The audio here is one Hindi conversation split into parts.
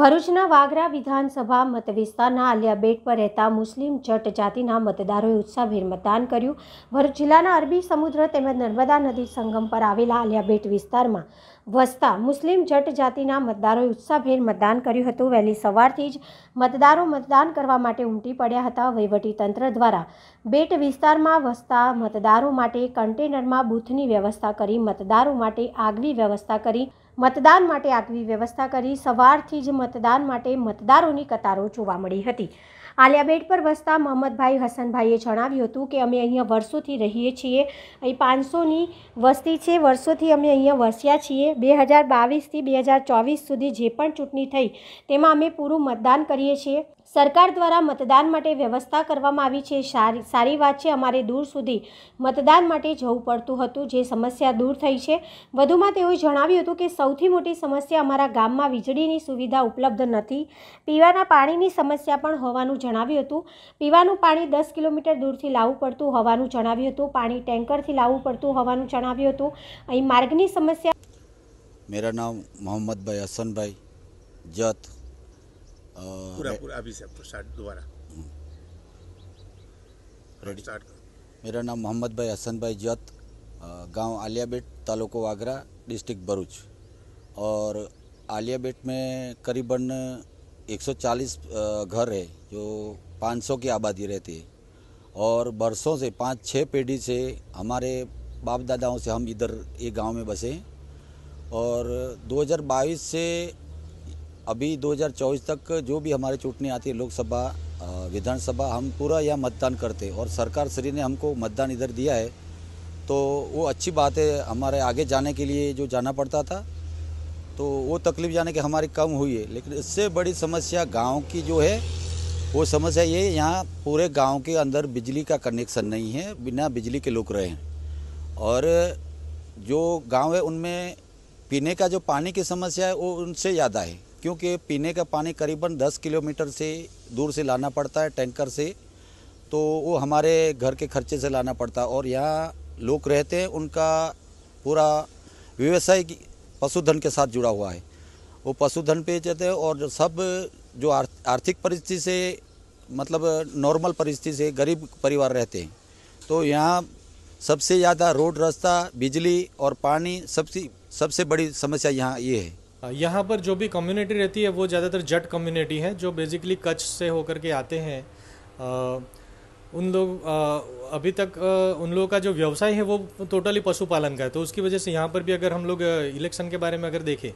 भरूचના વાગરા વિધાનસભા મતવિસ્તારના અલિયાબેટ પર રહેતા મુસ્લિમ જટ જાતિના મતદારોએ ઉત્સાહભેર મતદાન કર્યું ભરુચ જિલ્લાના અરબી સમુદ્ર તેમજ नर्मदा નદી સંગમ પર આવેલા અલિયાબેટ વિસ્તારમાં વસતા મુસ્લિમ જટ જાતિના મતદારોએ ઉત્સાહભેર મતદાન કર્યું હતું વહેલી સવારથી જ મતદારો મતદાન કરવા માટે ઉમટી પડ્યા હતા વહીવટીતંત્ર દ્વારા બેટ વિસ્તારમાં વસતા મતદારો માટે કન્ટેનરમાં બૂથની વ્યવસ્થા કરી મતદારો માટે આગવી વ્યવસ્થા કરી મતદાન માટે આગવી વ્યવસ્થા કરી સવારથી જ મતદાન માટે મતદારોની કતારો જોવા મળી હતી આલિયાબેટ પર વસતા મોહમ્મદભાઈ હસનભાઈએ જણાવ્યું હતું કે અમે અહીંયા વર્ષોથી રહીએ છીએ અહીં પાંચસોની વસ્તી છે વર્ષોથી અમે અહીંયા વસ્યા છીએ બે હજાર બાવીસથી બે હજાર ચોવીસ સુધી જે પણ ચૂંટણી થઈ તેમાં અમે પૂરું મતદાન કરીએ છીએ સરકાર દ્વારા મતદાન માટે વ્યવસ્થા કરવામાં આવી છે સારી સારી વાત છે અમારે દૂર સુધી મતદાન માટે જવું પડતું હતું જે સમસ્યા દૂર થઈ છે વધુમાં તેઓએ જણાવ્યું હતું કે સૌથી મોટી સમસ્યા અમારા ગામમાં વીજળીની સુવિધા ઉપલબ્ધ નથી પીવાના પાણીની સમસ્યા પણ હોવાનું જણાવ્યું હતું પીવાનું પાણી દસ કિલોમીટર દૂરથી લાવવું પડતું હોવાનું જણાવ્યું હતું પાણી ટેન્કરથી લાવવું પડતું હોવાનું જણાવ્યું હતું અહીં માર્ગની સમસ્યા मेरा नाम मोहम्मद भाई हसन भाई जत दोबारा हम्म। मेरा नाम मोहम्मद भाई हसन भाई जत गांव आलियाबेट तालुको वागरा डिस्ट्रिक्ट भरूच और आलियाबेट में करीबन 140 घर है जो 500 की आबादी रहती है और बरसों से पाँच छः पीढ़ी से हमारे बाप दादाओं से हम इधर ये गांव में बसे हैं और 2022 से अभी 2024 तक जो भी हमारे चुटनी आती है लोकसभा विधानसभा हम पूरा यहाँ मतदान करते और सरकार श्री ने हमको मतदान इधर दिया है तो वो अच्छी बात है हमारे आगे जाने के लिए जो जाना पड़ता था तो वो तकलीफ जाने की हमारी कम हुई है लेकिन इससे बड़ी समस्या गांव की जो है वो समस्या ये यहाँ पूरे गांव के अंदर बिजली का कनेक्शन नहीं है बिना बिजली के लोग रहे हैं और जो गांव है उनमें पीने का जो पानी की समस्या है वो उनसे ज़्यादा है क्योंकि पीने का पानी करीबन 10 किलोमीटर से दूर से लाना पड़ता है टैंकर से तो वो हमारे घर के खर्चे से लाना पड़ता है और यहाँ लोग रहते हैं उनका पूरा व्यवसाय पशुधन के साथ जुड़ा हुआ है वो पशुधन पे जाते हैं और सब जो आर्थिक परिस्थिति से मतलब नॉर्मल परिस्थिति से गरीब परिवार रहते हैं तो यहाँ सबसे ज़्यादा रोड रास्ता बिजली और पानी सबसे सबसे बड़ी समस्या यहाँ ये है हाँ, यहाँ पर जो भी कम्युनिटी रहती है वो ज़्यादातर जट कम्युनिटी है जो बेसिकली कच्छ से होकर के आते हैं उन लोग अभी तक आ, उन लोगों का जो व्यवसाय है वो टोटली पशुपालन का है तो उसकी वजह से यहाँ पर भी अगर हम लोग इलेक्शन के बारे में अगर देखें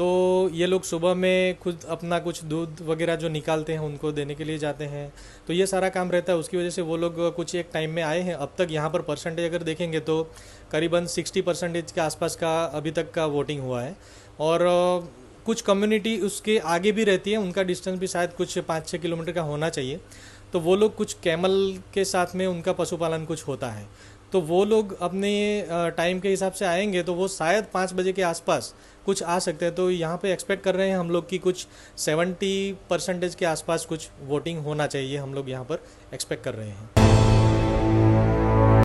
तो ये लोग सुबह में खुद अपना कुछ दूध वगैरह जो निकालते हैं उनको देने के लिए जाते हैं तो ये सारा काम रहता है उसकी वजह से वो लोग कुछ एक टाइम में आए हैं अब तक यहाँ पर परसेंटेज अगर देखेंगे तो करीबन सिक्सटी परसेंटेज के आसपास का अभी तक का वोटिंग हुआ है और कुछ कम्युनिटी उसके आगे भी रहती है उनका डिस्टेंस भी शायद कुछ पाँच छः किलोमीटर का होना चाहिए तो वो लोग कुछ कैमल के साथ में उनका पशुपालन कुछ होता है तो वो लोग अपने टाइम के हिसाब से आएंगे तो वो शायद पाँच बजे के आसपास कुछ आ सकते हैं तो यहाँ पे एक्सपेक्ट कर रहे हैं हम लोग की कुछ सेवेंटी परसेंटेज के आसपास कुछ वोटिंग होना चाहिए हम लोग यहाँ पर एक्सपेक्ट कर रहे हैं